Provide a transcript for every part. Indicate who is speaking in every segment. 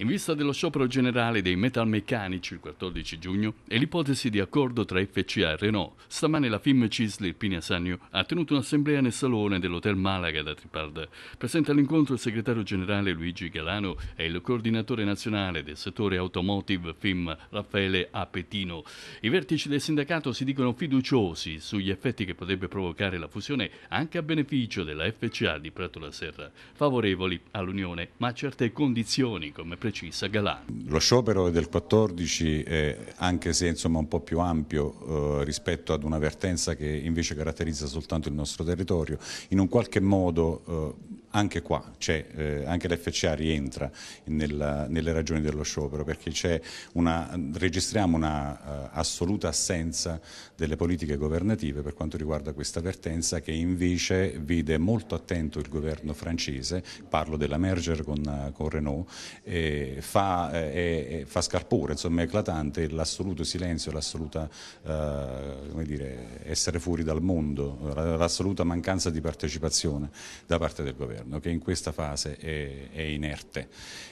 Speaker 1: In vista dello sciopero generale dei metalmeccanici il 14 giugno e l'ipotesi di accordo tra FCA e Renault, stamane la FIM Cisl Irpinia Sannio ha tenuto un'assemblea nel salone dell'Hotel Malaga da Triparda. Presente all'incontro il segretario generale Luigi Galano e il coordinatore nazionale del settore automotive FIM Raffaele Apetino. I vertici del sindacato si dicono fiduciosi sugli effetti che potrebbe provocare la fusione anche a beneficio della FCA di Prato la Serra, favorevoli all'unione ma a certe condizioni come presente precisa Galani.
Speaker 2: Lo sciopero del 14, eh, anche se insomma un po' più ampio eh, rispetto ad una vertenza che invece caratterizza soltanto il nostro territorio, in un qualche modo... Eh, anche qua eh, anche l'FCA rientra nella, nelle ragioni dello sciopero perché una, registriamo un'assoluta eh, uh, assenza delle politiche governative per quanto riguarda questa vertenza che invece vede molto attento il governo francese, parlo della merger con, con Renault, eh, fa, eh, fa, scarpore, insomma è eclatante l'assoluto silenzio, l'assoluta uh, essere fuori dal mondo, l'assoluta mancanza di partecipazione da parte del governo governo che in questa fase è, è inerte.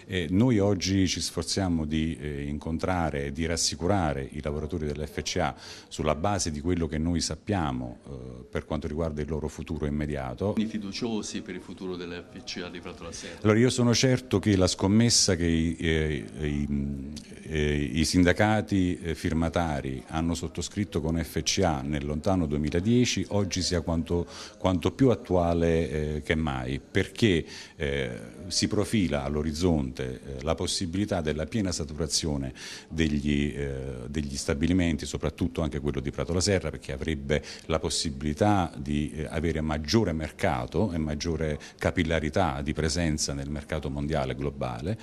Speaker 2: E noi oggi ci sforziamo di eh, incontrare e di rassicurare i lavoratori dell'FCA sulla base di quello che noi sappiamo eh, per quanto riguarda il loro futuro immediato. I
Speaker 1: fiduciosi per il futuro dell'FCA di Prato la Sera?
Speaker 2: Allora io sono certo che la scommessa che i, eh, i, i eh, I sindacati eh, firmatari hanno sottoscritto con FCA nel lontano 2010, oggi sia quanto, quanto più attuale eh, che mai, perché eh, si profila all'orizzonte eh, la possibilità della piena saturazione degli, eh, degli, stabilimenti, soprattutto anche quello di Prato la Serra, perché avrebbe la possibilità di avere maggiore mercato e maggiore capillarità di presenza nel mercato mondiale globale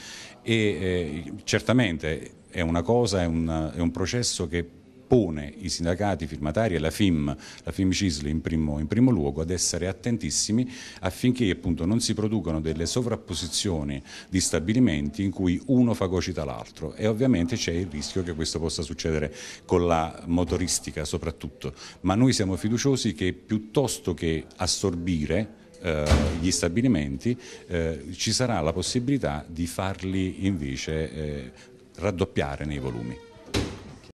Speaker 2: e certamente è una cosa, è un, è un processo che pone i sindacati firmatari e la FIM, la FIM Cisli in primo, in primo luogo, ad essere attentissimi affinché appunto, non si producano delle sovrapposizioni di stabilimenti in cui uno fagocita l'altro e ovviamente c'è il rischio che questo possa succedere con la motoristica soprattutto, ma noi siamo fiduciosi che piuttosto che assorbire eh, gli stabilimenti, eh, ci sarà la possibilità di farli invece eh, raddoppiare nei volumi.